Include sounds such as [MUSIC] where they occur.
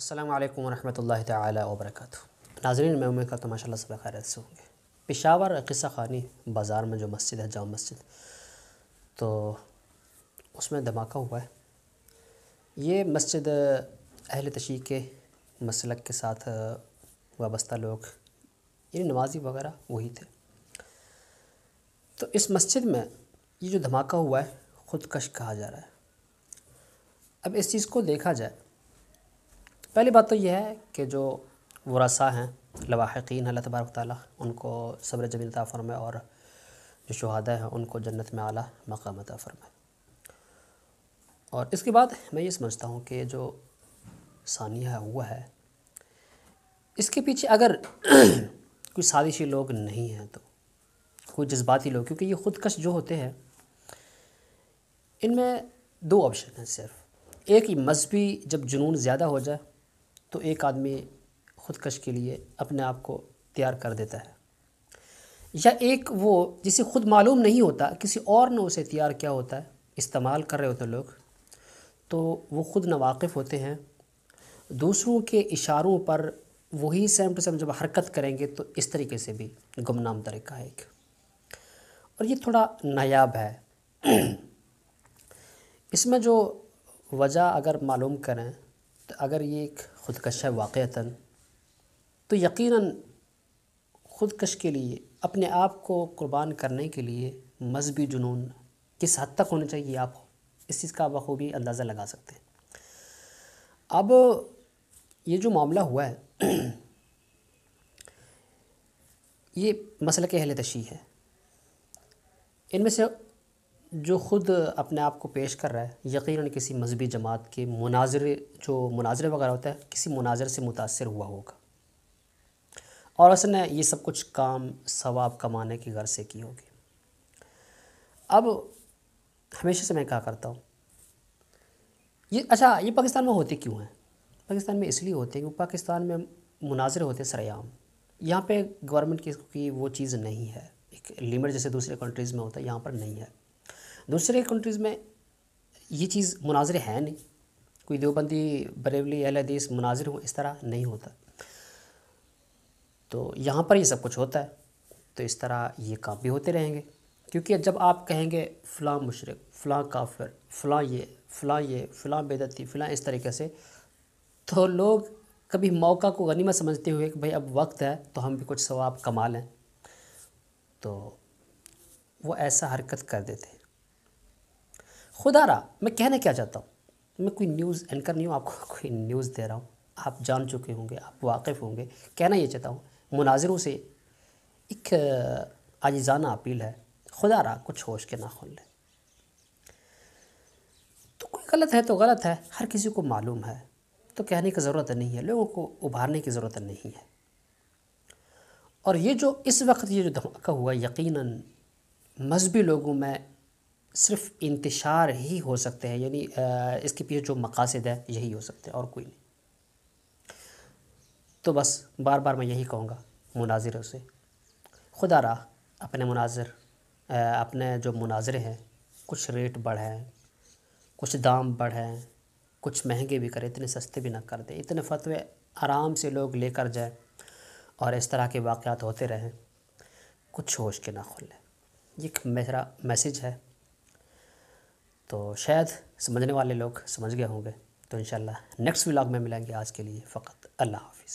अस्सलाम वालेकुम रहमतुल्लाहि ताला व बरकातहू नाजरीन मैं उम्मीद करता माशा सब खैर से होंगे पेशावर किस्सा खानी बाज़ार में जो मस्जिद है जाम मस्जिद तो उसमें धमाका हुआ है ये मस्जिद अहल तशी के मसलक के साथ वाबस्ता लोग ये नमाजी वगैरह वही थे तो इस मस्जिद में ये जो धमाका हुआ है ख़ुदकश कहा जा रहा है अब इस चीज़ को देखा जाए पहली बात तो यह है कि जो वसा हैं लवाहकिन अल्लाह तबारक ताली उनको सब्र जमीन अता फ़रमाए और जो शुहदा हैं उनको जन्नत में आला मकाम अता फ़रमाए और इसके बाद मैं ये समझता हूँ कि जो सानिया हुआ है इसके पीछे अगर [CLEARS THROAT] कोई साजिशी लोग नहीं हैं तो कोई जज्बाती लोग क्योंकि ये ख़ुदकश जो होते हैं इनमें दो ऑप्शन हैं सिर्फ एक ही मजहबी जब जुनून ज़्यादा हो जाए तो एक आदमी ख़ुदकश के लिए अपने आप को तैयार कर देता है या एक वो जिसे खुद मालूम नहीं होता किसी और ने उसे तैयार क्या होता है इस्तेमाल कर रहे होते लोग तो वो ख़ुद नावाकिफ़ होते हैं दूसरों के इशारों पर वही सेम टू तो सेम जब हरकत करेंगे तो इस तरीके से भी गुमनाम तरीका है एक और ये थोड़ा नायाब है [CLEARS THROAT] इसमें जो वजह अगर मालूम करें अगर ये एक ख़ुदकश है वाक़ता तो यकीनन ख़ुदकश के लिए अपने आप को कुर्बान करने के लिए मजहबी जुनून किस हद तक होना चाहिए आप इस चीज़ का बखूबी अंदाज़ा लगा सकते हैं अब ये जो मामला हुआ है ये मसल के अहल तशी है इनमें से जो ख़ुद अपने आप को पेश कर रहा है यकीनन किसी मजहबी जमात के मुनाजरे जो मुनाजरे वगैरह होता है किसी मुनाजरे से मुतासर हुआ होगा और उसने ये सब कुछ काम सवाब कमाने की घर से की होगी अब हमेशा से मैं क्या करता हूँ ये अच्छा ये पाकिस्तान में होते क्यों हैं पाकिस्तान में इसलिए होते हैं क्योंकि पाकिस्तान में मुनाजरे होते हैं सरेआम यहाँ पे गवर्नमेंट की वो चीज़ नहीं है एक लिमिट जैसे दूसरे कंट्रीज़ में होता है यहाँ पर नहीं है दूसरे कंट्रीज़ में ये चीज़ मुनाजरे हैं नहीं कोई देवबंदी बरेवली अहल हदीस मुनाजिर हो इस तरह नहीं होता तो यहाँ पर ये सब कुछ होता है तो इस तरह ये काम भी होते रहेंगे क्योंकि जब आप कहेंगे फ़लाँ मशरक फ़लाँ काफिर फ़लाँ ये फ़लाँ ये फ़लाँ बेदती फ़लाँ इस तरीके से तो लोग कभी मौका को गनीमत समझते हुए कि भाई अब वक्त है तो हम भी कुछ सवाब कमा लें तो वो ऐसा हरकत कर देते हैं खुदा रहा मैं कहना क्या चाहता हूँ मैं कोई न्यूज़ एंकर नहीं हूँ आपको [LAUGHS] कोई न्यूज़ दे रहा हूँ आप जान चुके होंगे आप वाकिफ़ होंगे कहना ये चाहता हूँ मुनाजिरों से एक आजिज़ाना अपील है खुदा रहा कुछ होश के ना खोल ले तो कोई गलत है तो गलत है हर किसी को मालूम है तो कहने की ज़रूरत नहीं है लोगों को उभारने की ज़रूरत नहीं है और ये जो इस वक्त ये जो धमाका हुआ यकीनन मजहबी लोगों में सिर्फ इंतशार ही हो सकते हैं यानी इसके पीछे जो मकासद है यही हो सकते हैं और कोई नहीं तो बस बार बार मैं यही कहूँगा मुनाजिरों से खुदा रहा अपने मुनाजर अपने जो मुनाजरे हैं कुछ रेट बढ़ाएँ कुछ दाम बढ़ाएँ कुछ महंगे भी करें इतने सस्ते भी ना कर दें इतने फतवे आराम से लोग लेकर जाएँ और इस तरह के वाक़ होते रहें कुछ होश के ना खुल ये मेरा मैसेज है तो शायद समझने वाले लोग समझ गए होंगे तो इन नेक्स्ट व्लाग में मिलेंगे आज के लिए फ़क्त अल्लाह हाफिज़